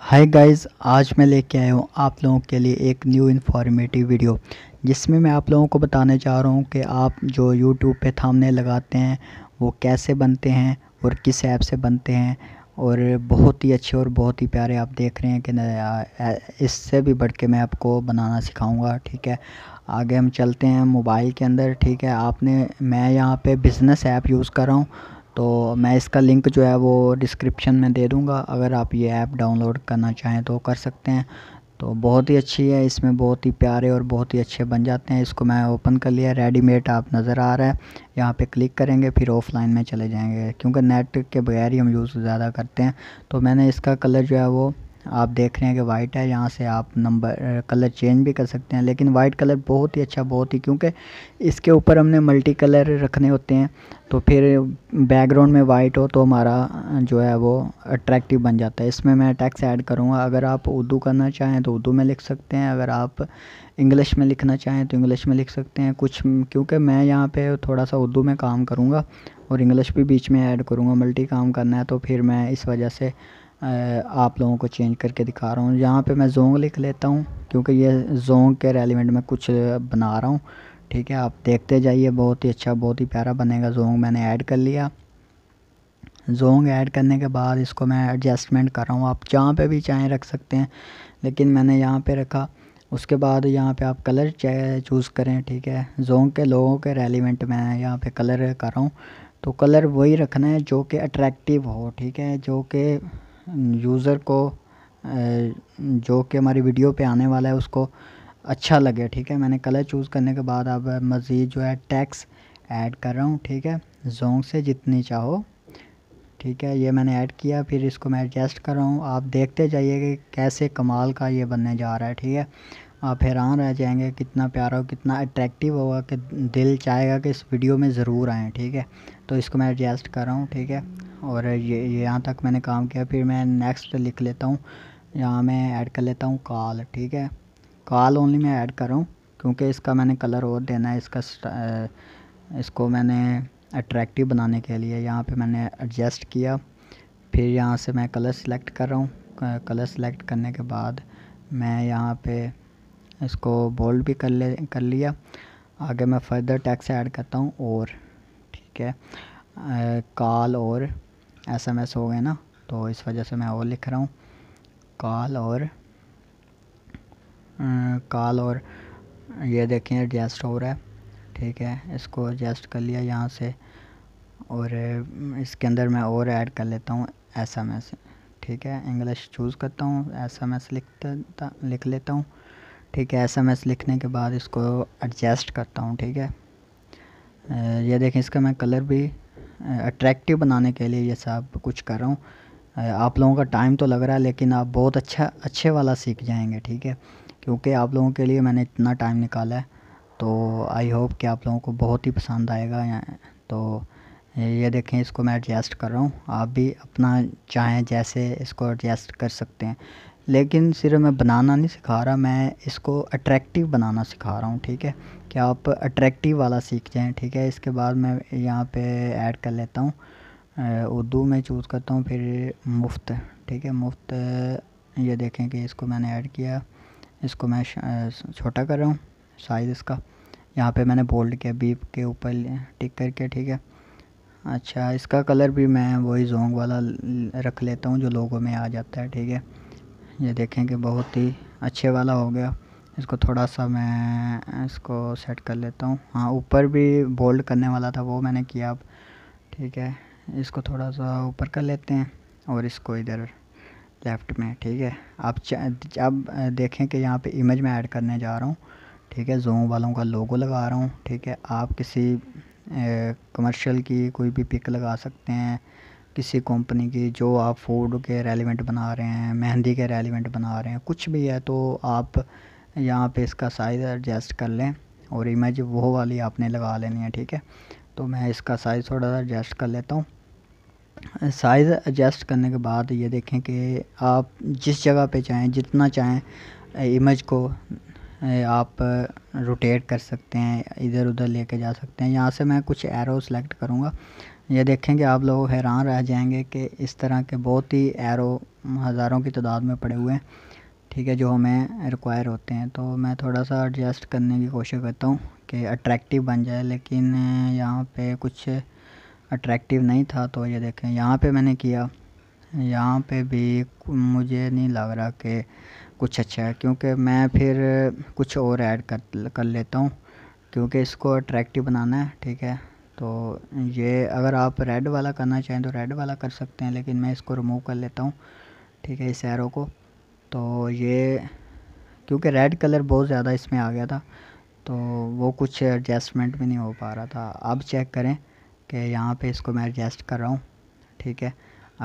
hi guys आज मैं लेके आया हूँ आप लोगों के लिए एक न्यू इन्फॉर्मेटिव वीडियो जिसमें मैं आप लोगों को बताने जा रहा हूँ कि आप जो यूट्यूब पे थामने लगाते हैं वो कैसे बनते हैं और किस ऐप से बनते हैं और बहुत ही अच्छे और बहुत ही प्यारे आप देख रहे हैं कि इससे भी बढ़ के मैं आपको बनाना सिखाऊंगा ठीक है आगे हम चलते हैं मोबाइल के अंदर ठीक है आपने मैं यहाँ पे बिज़नेस ऐप यूज़ कर रहा हूँ तो मैं इसका लिंक जो है वो डिस्क्रिप्शन में दे दूँगा अगर आप ये ऐप डाउनलोड करना चाहें तो कर सकते हैं तो बहुत ही अच्छी है इसमें बहुत ही प्यारे और बहुत ही अच्छे बन जाते हैं इसको मैं ओपन कर लिया रेडीमेड आप नज़र आ रहा है यहाँ पे क्लिक करेंगे फिर ऑफलाइन में चले जाएंगे क्योंकि नेट के बगैर ही हम यूज़ ज़्यादा करते हैं तो मैंने इसका कलर जो है वो आप देख रहे हैं कि वाइट है यहाँ से आप नंबर कलर चेंज भी कर सकते हैं लेकिन वाइट कलर बहुत ही अच्छा बहुत ही क्योंकि इसके ऊपर हमने मल्टी कलर रखने होते हैं तो फिर बैकग्राउंड में वाइट हो तो हमारा जो है वो अट्रैक्टिव बन जाता है इसमें मैं टैक्स ऐड करूँगा अगर आप उर्दू करना चाहें तो उर्दू में लिख सकते हैं अगर आप इंग्लिश में लिखना चाहें तो इंग्लिश में लिख सकते हैं कुछ क्योंकि मैं यहाँ पर थोड़ा सा उर्दू में काम करूँगा और इंग्लिश भी बीच में ऐड करूँगा मल्टी काम करना है तो फिर मैं इस वजह से आप लोगों को चेंज करके दिखा रहा हूँ यहाँ पे मैं जोंग लिख लेता हूँ क्योंकि ये जोंग के रेलिमेंट में कुछ बना रहा हूँ ठीक है आप देखते जाइए बहुत ही अच्छा बहुत ही प्यारा बनेगा जोंग मैंने ऐड कर लिया जोंग ऐड करने के बाद इसको मैं एडजस्टमेंट कर रहा हूँ आप जहाँ पे भी चाहें रख सकते हैं लेकिन मैंने यहाँ पे रखा उसके बाद यहाँ पे आप कलर चूज़ करें ठीक है जोंग के लोगों के रेलिमेंट मैं यहाँ पे कलर कर रहा हूँ तो कलर वही रखना है जो कि अट्रैक्टिव हो ठीक है जो कि यूज़र को जो कि हमारी वीडियो पे आने वाला है उसको अच्छा लगे ठीक है मैंने कलर चूज़ करने के बाद अब मज़ीद जो है टैक्स ऐड कर रहा हूँ ठीक है जोंग से जितनी चाहो ठीक है ये मैंने ऐड किया फिर इसको मैं एडजस्ट कर रहा हूँ आप देखते जाइए कि कैसे कमाल का ये बनने जा रहा है ठीक है आप हैरान रह जाएंगे कितना प्यारा हो कितना अट्रैक्टिव होगा कि दिल चाहेगा कि इस वीडियो में ज़रूर आएँ ठीक है तो इसको मैं एडजस्ट कर रहा हूँ ठीक है और ये यहाँ तक मैंने काम किया फिर मैं नेक्स्ट लिख लेता हूँ यहाँ मैं ऐड कर लेता हूँ कॉल ठीक है कॉल ओनली मैं ऐड कर रहा हूँ क्योंकि इसका मैंने कलर और देना है इसका इसको मैंने अट्रैक्टिव बनाने के लिए यहाँ पे मैंने एडजस्ट किया फिर यहाँ से मैं कलर सिलेक्ट कर रहा हूँ कलर सिलेक्ट करने के बाद मैं यहाँ पे इसको बोल्ड भी कर ले कर लिया आगे मैं फर्दर टैक्स ऐड करता हूँ और ठीक है कॉल और एसएमएस हो गए ना तो इस वजह से मैं और लिख रहा हूँ कॉल और कॉल और ये देखें एडजस्ट हो रहा है ठीक है इसको एडजस्ट कर लिया यहाँ से और इसके अंदर मैं और ऐड कर लेता हूँ एसएमएस ठीक है इंग्लिश चूज़ करता हूँ एसएमएस लिखता लिख लेता हूँ ठीक है एसएमएस लिखने के बाद इसको एडजस्ट करता हूँ ठीक है ये देखें इसका मैं कलर भी अट्रैक्टिव बनाने के लिए ये सब कुछ कर रहा हूँ आप लोगों का टाइम तो लग रहा है लेकिन आप बहुत अच्छा अच्छे वाला सीख जाएंगे ठीक है क्योंकि आप लोगों के लिए मैंने इतना टाइम निकाला है तो आई होप कि आप लोगों को बहुत ही पसंद आएगा तो ये देखें इसको मैं एडजस्ट कर रहा हूँ आप भी अपना चाहें जैसे इसको एडजस्ट कर सकते हैं लेकिन सिर्फ मैं बनाना नहीं सिखा रहा मैं इसको अट्रैक्टिव बनाना सिखा रहा हूँ ठीक है कि आप अट्रैक्टिव वाला सीख जाएँ ठीक है इसके बाद मैं यहाँ पे ऐड कर लेता हूँ उर्दू में चूज़ करता हूँ फिर मुफ्त ठीक है मुफ्त ये देखें कि इसको मैंने ऐड किया इसको मैं छोटा कर रहा हूँ साइज़ इसका यहाँ पे मैंने बोल्ड किया बीप के ऊपर टिक करके ठीक है अच्छा इसका कलर भी मैं वही जोंग वाला रख लेता हूँ जो लोगों में आ जाता है ठीक है ये देखें कि बहुत ही अच्छे वाला हो गया इसको थोड़ा सा मैं इसको सेट कर लेता हूँ हाँ ऊपर भी बोल्ड करने वाला था वो मैंने किया अब ठीक है इसको थोड़ा सा ऊपर कर लेते हैं और इसको इधर लेफ़्ट में ठीक है आप अब देखें कि यहाँ पे इमेज में ऐड करने जा रहा हूँ ठीक है जूम वालों का लोगो लगा रहा हूँ ठीक है आप किसी कमर्शियल की कोई भी पिक लगा सकते हैं किसी कंपनी की जो आप फ़ूड के रेलिवेंट बना रहे हैं मेहंदी के रेलिवेंट बना रहे हैं कुछ भी है तो आप यहाँ पे इसका साइज़ एडजस्ट कर लें और इमेज वो वाली आपने लगा लेनी है ठीक है तो मैं इसका साइज़ थोड़ा सा एडजस्ट कर लेता हूँ साइज़ एडजस्ट करने के बाद ये देखें कि आप जिस जगह पे चाहें जितना चाहें इमेज को आप रोटेट कर सकते हैं इधर उधर लेके जा सकते हैं यहाँ से मैं कुछ एरो सेलेक्ट करूँगा ये देखेंगे आप लोग हैरान रह जाएंगे कि इस तरह के बहुत ही एरो हज़ारों की तादाद में पड़े हुए हैं ठीक है जो हमें रिक्वायर होते हैं तो मैं थोड़ा सा एडजस्ट करने की कोशिश करता हूँ कि अट्रैक्टिव बन जाए लेकिन यहाँ पे कुछ अट्रैक्टिव नहीं था तो ये देखें यहाँ पे मैंने किया यहाँ पे भी मुझे नहीं लग रहा कि कुछ अच्छा है क्योंकि मैं फिर कुछ और ऐड कर कर लेता हूँ क्योंकि इसको अट्रैक्टिव बनाना है ठीक है तो ये अगर आप रेड वाला करना चाहें तो रेड वाला कर सकते हैं लेकिन मैं इसको रिमूव कर लेता हूँ ठीक है इस एरो को तो ये क्योंकि रेड कलर बहुत ज़्यादा इसमें आ गया था तो वो कुछ एडजस्टमेंट भी नहीं हो पा रहा था अब चेक करें कि यहाँ पे इसको मैं एडजस्ट कर रहा हूँ ठीक है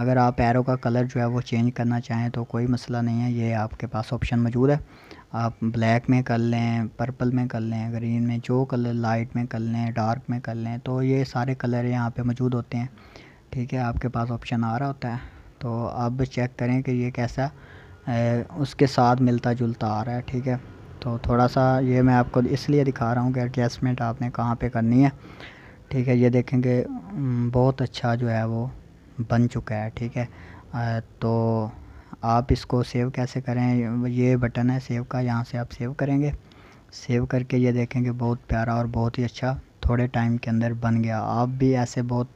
अगर आप एरो का कलर जो है वो चेंज करना चाहें तो कोई मसला नहीं है ये आपके पास ऑप्शन मौजूद है आप ब्लैक में कर लें पर्पल में कर लें ग्रीन में जो कलर लाइट में कर लें डार्क में कर लें तो ये सारे कलर यहाँ पे मौजूद होते हैं ठीक है आपके पास ऑप्शन आ रहा होता है तो अब चेक करें कि ये कैसा ए, उसके साथ मिलता जुलता आ रहा है ठीक है तो थोड़ा सा ये मैं आपको इसलिए दिखा रहा हूँ कि एडजस्टमेंट आपने कहाँ पर करनी है ठीक है ये देखेंगे बहुत अच्छा जो है वो बन चुका है ठीक है तो आप इसको सेव कैसे करें ये बटन है सेव का यहाँ से आप सेव करेंगे सेव करके ये देखेंगे बहुत प्यारा और बहुत ही अच्छा थोड़े टाइम के अंदर बन गया आप भी ऐसे बहुत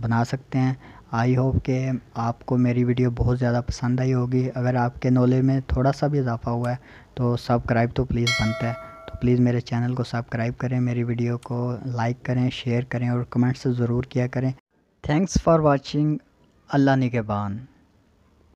बना सकते हैं आई होप के आपको मेरी वीडियो बहुत ज़्यादा पसंद आई होगी अगर आपके नॉलेज में थोड़ा सा भी इजाफा हुआ है तो सब्सक्राइब तो प्लीज़ बनता है तो प्लीज़ मेरे चैनल को सब्सक्राइब करें मेरी वीडियो को लाइक करें शेयर करें और कमेंट्स ज़रूर किया करें थैंक्स फॉर वॉचिंग अल्लाह निगेबान